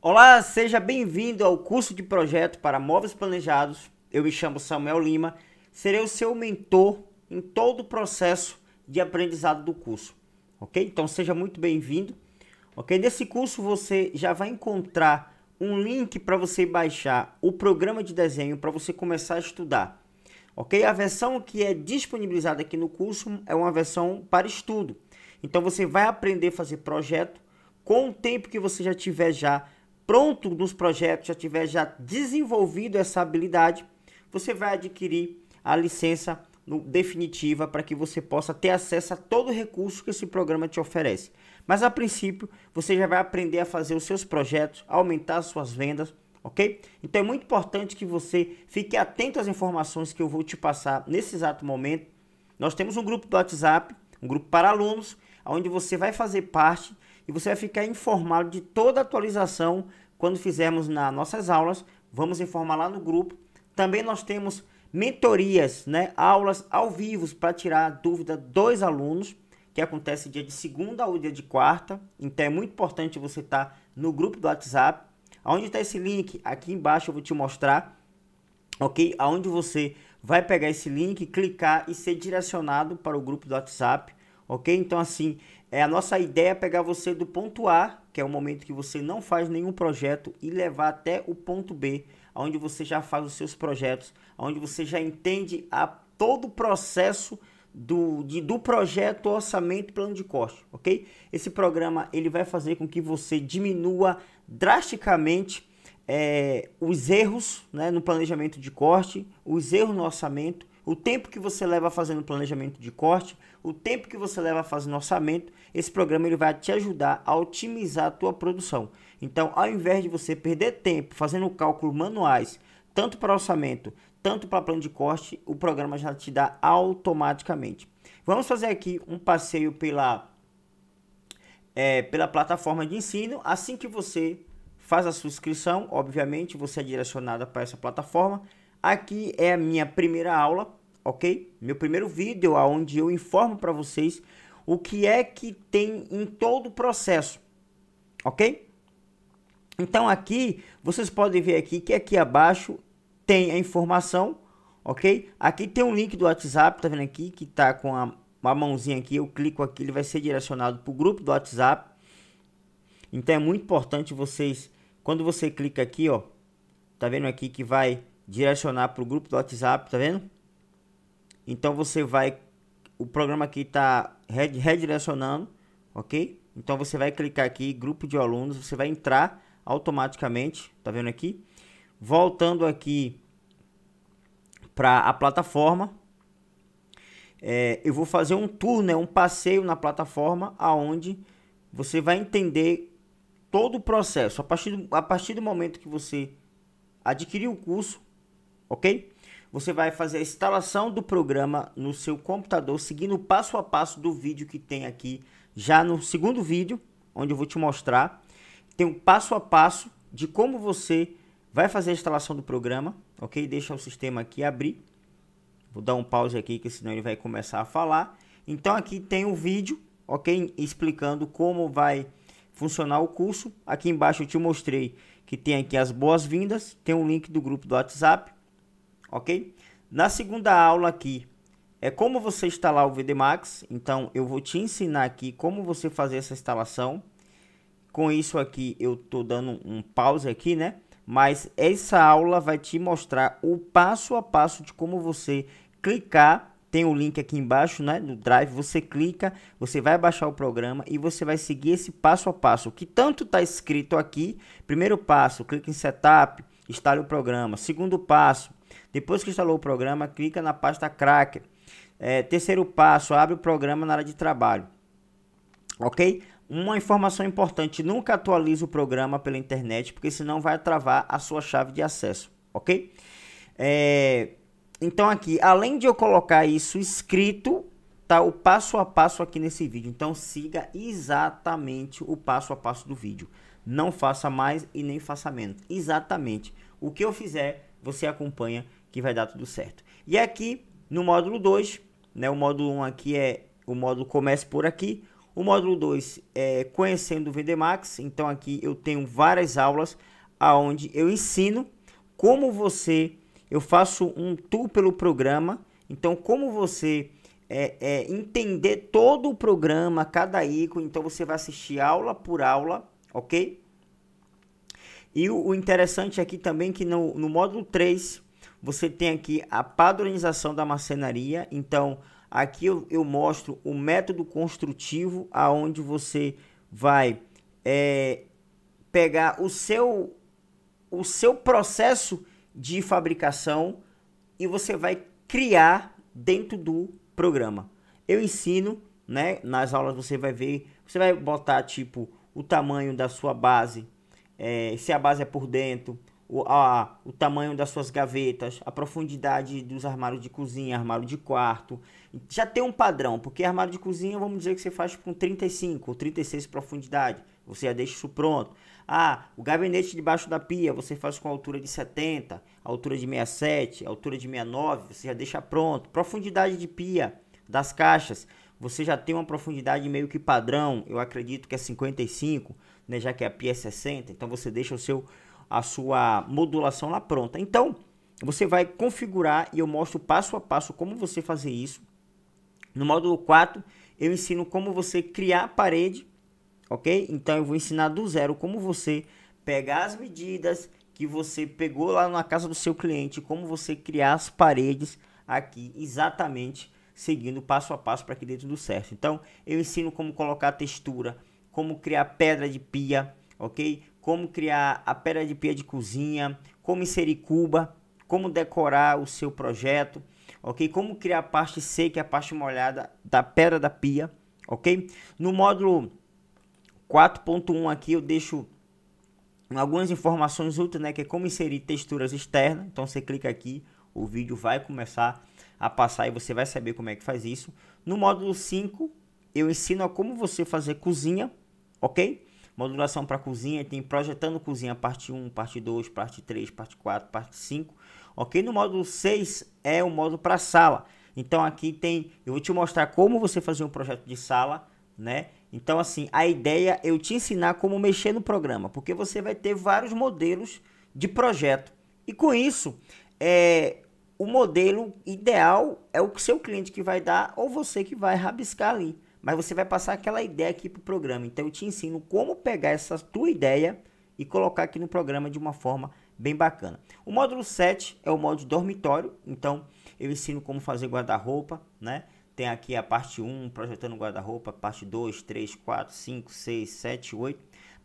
Olá, seja bem-vindo ao curso de projeto para móveis planejados. Eu me chamo Samuel Lima, serei o seu mentor em todo o processo de aprendizado do curso, ok? Então seja muito bem-vindo, ok? Nesse curso você já vai encontrar um link para você baixar o programa de desenho para você começar a estudar, ok? A versão que é disponibilizada aqui no curso é uma versão para estudo, então você vai aprender a fazer projeto com o tempo que você já tiver já pronto nos projetos, já tiver já desenvolvido essa habilidade, você vai adquirir a licença definitiva para que você possa ter acesso a todo o recurso que esse programa te oferece. Mas a princípio, você já vai aprender a fazer os seus projetos, aumentar as suas vendas, ok? Então é muito importante que você fique atento às informações que eu vou te passar nesse exato momento. Nós temos um grupo do WhatsApp, um grupo para alunos, onde você vai fazer parte e você vai ficar informado de toda a atualização quando fizermos nas nossas aulas. Vamos informar lá no grupo. Também nós temos mentorias, né? aulas ao vivo para tirar dúvida dos alunos, que acontece dia de segunda ou dia de quarta. Então é muito importante você estar tá no grupo do WhatsApp. Onde está esse link? Aqui embaixo eu vou te mostrar, ok? Aonde você vai pegar esse link, clicar e ser direcionado para o grupo do WhatsApp, ok? Então assim, é a nossa ideia é pegar você do ponto A, que é o momento que você não faz nenhum projeto, e levar até o ponto B, onde você já faz os seus projetos, onde você já entende a todo o processo do, de, do projeto, orçamento, plano de corte, ok? Esse programa ele vai fazer com que você diminua drasticamente é, os erros né, no planejamento de corte, os erros no orçamento, o tempo que você leva fazendo planejamento de corte, o tempo que você leva fazendo orçamento, esse programa ele vai te ajudar a otimizar a tua produção. Então, ao invés de você perder tempo fazendo cálculos manuais, tanto para orçamento, tanto para plano de corte, o programa já te dá automaticamente. Vamos fazer aqui um passeio pela, é, pela plataforma de ensino. Assim que você faz a sua inscrição, obviamente você é direcionada para essa plataforma. Aqui é a minha primeira aula ok? Meu primeiro vídeo aonde eu informo para vocês o que é que tem em todo o processo, ok? Então aqui vocês podem ver aqui que aqui abaixo tem a informação, ok? Aqui tem um link do WhatsApp, tá vendo aqui que tá com a, uma mãozinha aqui, eu clico aqui, ele vai ser direcionado para o grupo do WhatsApp. Então é muito importante vocês, quando você clica aqui, ó, tá vendo aqui que vai direcionar para o grupo do WhatsApp, tá vendo? Então você vai, o programa aqui está redirecionando, ok? Então você vai clicar aqui, grupo de alunos, você vai entrar automaticamente, tá vendo aqui? Voltando aqui para a plataforma, é, eu vou fazer um tour, né, um passeio na plataforma, aonde você vai entender todo o processo a partir do, a partir do momento que você adquirir o curso, ok? Você vai fazer a instalação do programa no seu computador, seguindo o passo a passo do vídeo que tem aqui, já no segundo vídeo, onde eu vou te mostrar. Tem um passo a passo de como você vai fazer a instalação do programa, ok? Deixa o sistema aqui abrir. Vou dar um pause aqui, que senão ele vai começar a falar. Então aqui tem um vídeo, ok? Explicando como vai funcionar o curso. Aqui embaixo eu te mostrei que tem aqui as boas-vindas, tem um link do grupo do WhatsApp ok? Na segunda aula aqui é como você instalar o VDMax, então eu vou te ensinar aqui como você fazer essa instalação. Com isso aqui eu tô dando um pause aqui, né? Mas essa aula vai te mostrar o passo a passo de como você clicar tem o um link aqui embaixo, né, no Drive, você clica, você vai baixar o programa e você vai seguir esse passo a passo, O que tanto está escrito aqui, primeiro passo, clica em Setup, instale o programa. Segundo passo, depois que instalou o programa, clica na pasta Cracker. É, terceiro passo, abre o programa na área de trabalho. Ok? Uma informação importante: nunca atualize o programa pela internet, porque senão vai travar a sua chave de acesso. Ok? É, então, aqui, além de eu colocar isso escrito, tá o passo a passo aqui nesse vídeo. Então, siga exatamente o passo a passo do vídeo não faça mais e nem faça menos. Exatamente. O que eu fizer, você acompanha que vai dar tudo certo. E aqui no módulo 2, né, o módulo 1 um aqui é o módulo comece por aqui. O módulo 2 é conhecendo o VDMAX. Então aqui eu tenho várias aulas aonde eu ensino como você, eu faço um tour pelo programa. Então como você é, é, entender todo o programa, cada ícone. Então você vai assistir aula por aula ok? E o, o interessante aqui também que no, no módulo 3 você tem aqui a padronização da marcenaria. Então, aqui eu, eu mostro o método construtivo aonde você vai é, pegar o seu, o seu processo de fabricação e você vai criar dentro do programa. Eu ensino, né? Nas aulas você vai ver, você vai botar tipo o tamanho da sua base, é, se a base é por dentro, o, a, o tamanho das suas gavetas, a profundidade dos armários de cozinha, armário de quarto. Já tem um padrão, porque armário de cozinha, vamos dizer que você faz com 35 ou 36 de profundidade, você já deixa isso pronto. Ah, o gabinete debaixo da pia, você faz com altura de 70, altura de 67, altura de 69, você já deixa pronto. Profundidade de pia das caixas, você já tem uma profundidade meio que padrão, eu acredito que é 55, né, já que a pia é 60, então você deixa o seu a sua modulação lá pronta. Então, você vai configurar e eu mostro passo a passo como você fazer isso. No módulo 4, eu ensino como você criar a parede, ok? Então, eu vou ensinar do zero como você pegar as medidas que você pegou lá na casa do seu cliente, como você criar as paredes aqui exatamente seguindo passo a passo para que dê tudo certo. Então, eu ensino como colocar textura, como criar pedra de pia, ok? Como criar a pedra de pia de cozinha, como inserir cuba, como decorar o seu projeto, ok? Como criar a parte seca e a parte molhada da pedra da pia, ok? No módulo 4.1 aqui eu deixo algumas informações úteis, né? Que é como inserir texturas externas. Então você clica aqui, o vídeo vai começar a passar e você vai saber como é que faz isso. No módulo 5, eu ensino a como você fazer cozinha, ok? Modulação para cozinha, tem projetando cozinha, parte 1, parte 2, parte 3, parte 4, parte 5, ok? No módulo 6 é o módulo para sala. Então aqui tem, eu vou te mostrar como você fazer um projeto de sala, né? Então assim, a ideia é eu te ensinar como mexer no programa, porque você vai ter vários modelos de projeto. E com isso, é, o modelo ideal é o seu cliente que vai dar ou você que vai rabiscar ali. Mas você vai passar aquela ideia aqui para o programa. Então eu te ensino como pegar essa tua ideia e colocar aqui no programa de uma forma bem bacana. O módulo 7 é o módulo dormitório. Então eu ensino como fazer guarda-roupa, né? Tem aqui a parte 1, projetando guarda-roupa, parte 2, 3, 4, 5, 6, 7, 8.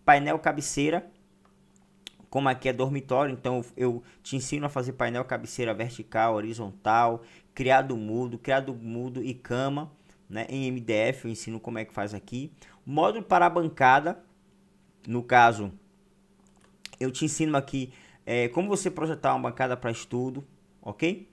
Painel cabeceira, como aqui é dormitório, então eu te ensino a fazer painel cabeceira vertical, horizontal, criado mudo, criado mudo e cama, né? Em MDF eu ensino como é que faz aqui. Módulo para a bancada, no caso, eu te ensino aqui é, como você projetar uma bancada para estudo, ok?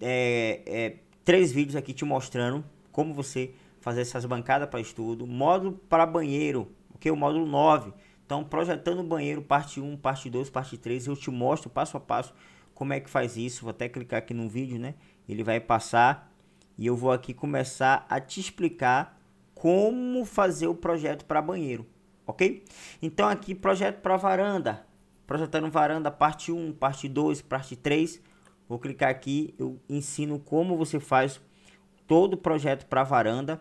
É, é, três vídeos aqui te mostrando como você fazer essas bancadas para estudo. Módulo para banheiro, ok? O módulo 9 então, projetando o banheiro, parte 1, parte 2, parte 3, eu te mostro passo a passo como é que faz isso. Vou até clicar aqui no vídeo, né? Ele vai passar e eu vou aqui começar a te explicar como fazer o projeto para banheiro, ok? Então, aqui, projeto para varanda. Projetando varanda, parte 1, parte 2, parte 3. Vou clicar aqui, eu ensino como você faz todo o projeto para varanda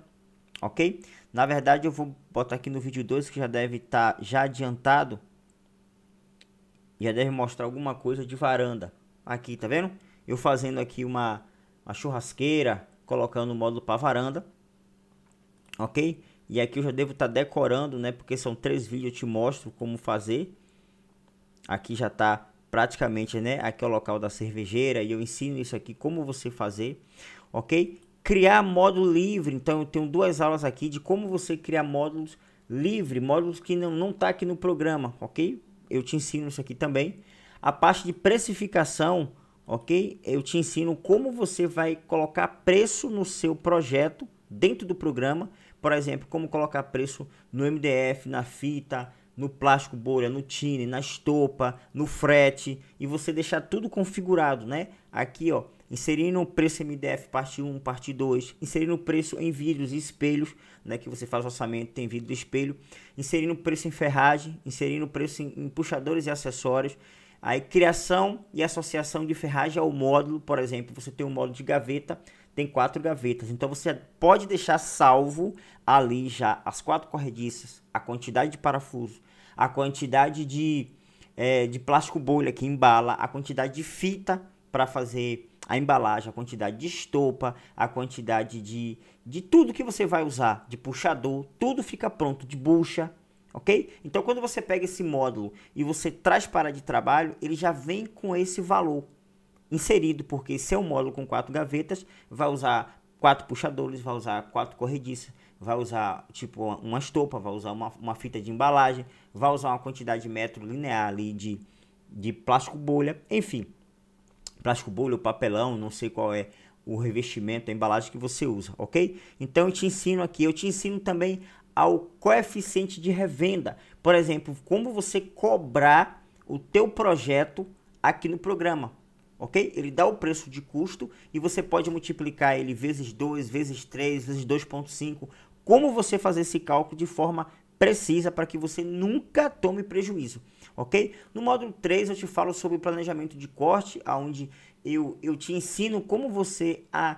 ok? Na verdade, eu vou botar aqui no vídeo 2 que já deve estar tá já adiantado. Já deve mostrar alguma coisa de varanda. Aqui, tá vendo? Eu fazendo aqui uma, uma churrasqueira, colocando o módulo para varanda, ok? E aqui eu já devo estar tá decorando, né? Porque são três vídeos, eu te mostro como fazer. Aqui já está praticamente, né? Aqui é o local da cervejeira e eu ensino isso aqui, como você fazer, ok? Criar módulo livre. Então, eu tenho duas aulas aqui de como você criar módulos livre, módulos que não, não tá aqui no programa, ok? Eu te ensino isso aqui também. A parte de precificação, ok? Eu te ensino como você vai colocar preço no seu projeto dentro do programa. Por exemplo, como colocar preço no MDF, na fita, no plástico bolha, no tine, na estopa, no frete e você deixar tudo configurado, né? Aqui, ó, inserindo o preço MDF parte 1, parte 2, inserindo o preço em vidros e espelhos, né, que você faz orçamento, tem vidro e espelho, inserindo o preço em ferragem, inserindo o preço em, em puxadores e acessórios, aí criação e associação de ferragem ao módulo, por exemplo, você tem um módulo de gaveta, tem quatro gavetas. Então você pode deixar salvo ali já as quatro corrediças, a quantidade de parafuso, a quantidade de, é, de plástico bolha que embala, a quantidade de fita para fazer a embalagem, a quantidade de estopa, a quantidade de, de tudo que você vai usar, de puxador, tudo fica pronto, de bucha, ok? Então quando você pega esse módulo e você traz para de trabalho, ele já vem com esse valor inserido, porque seu módulo com quatro gavetas vai usar quatro puxadores, vai usar quatro corrediças, vai usar tipo uma estopa, vai usar uma, uma fita de embalagem, vai usar uma quantidade de metro linear ali de, de plástico bolha, enfim plástico bolha papelão, não sei qual é o revestimento, a embalagem que você usa, ok? Então eu te ensino aqui, eu te ensino também ao coeficiente de revenda. Por exemplo, como você cobrar o teu projeto aqui no programa, ok? Ele dá o preço de custo e você pode multiplicar ele vezes 2, vezes 3, vezes 2.5. Como você fazer esse cálculo de forma precisa para que você nunca tome prejuízo ok? No módulo 3 eu te falo sobre planejamento de corte, onde eu, eu te ensino como você a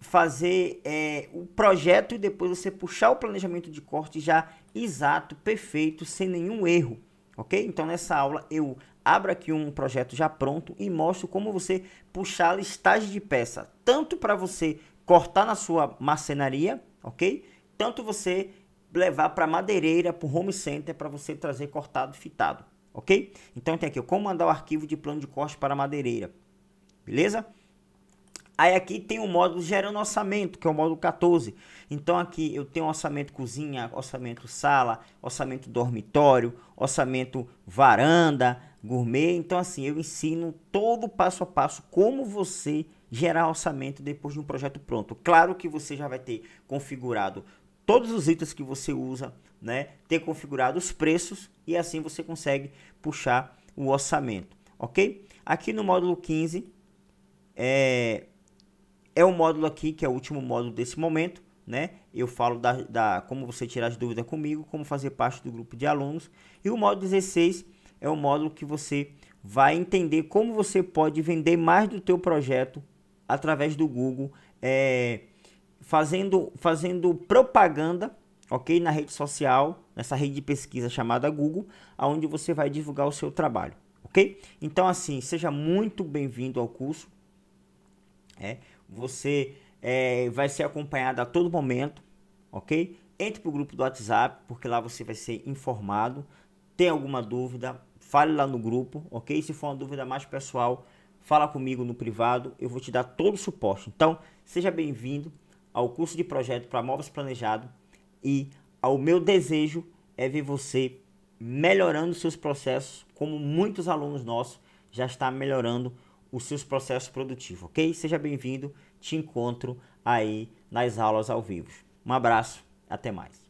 fazer é, o projeto e depois você puxar o planejamento de corte já exato, perfeito, sem nenhum erro, ok? Então nessa aula eu abro aqui um projeto já pronto e mostro como você puxar a listagem de peça, tanto para você cortar na sua marcenaria, ok? Tanto você levar para madeireira, para o home center, para você trazer cortado, fitado ok? Então tem aqui, como mandar o arquivo de plano de corte para madeireira, beleza? Aí aqui tem o módulo gerando orçamento, que é o módulo 14. Então aqui eu tenho orçamento cozinha, orçamento sala, orçamento dormitório, orçamento varanda, gourmet. Então assim, eu ensino todo passo a passo como você gerar orçamento depois de um projeto pronto. Claro que você já vai ter configurado todos os itens que você usa, né, ter configurado os preços e assim você consegue puxar o orçamento, ok? Aqui no módulo 15 é, é o módulo aqui que é o último módulo desse momento, né? Eu falo da, da como você tirar as dúvidas comigo, como fazer parte do grupo de alunos e o módulo 16 é o módulo que você vai entender como você pode vender mais do teu projeto através do Google, é, fazendo, fazendo propaganda ok? Na rede social, nessa rede de pesquisa chamada Google, aonde você vai divulgar o seu trabalho, ok? Então, assim, seja muito bem-vindo ao curso. É, você é, vai ser acompanhado a todo momento, ok? Entre para o grupo do WhatsApp, porque lá você vai ser informado. Tem alguma dúvida? Fale lá no grupo, ok? Se for uma dúvida mais pessoal, fala comigo no privado, eu vou te dar todo o suporte. Então, seja bem-vindo ao curso de projeto para móveis planejado e ao meu desejo é ver você melhorando seus processos, como muitos alunos nossos já está melhorando os seus processos produtivos, ok? Seja bem-vindo, te encontro aí nas aulas ao vivo. Um abraço, até mais.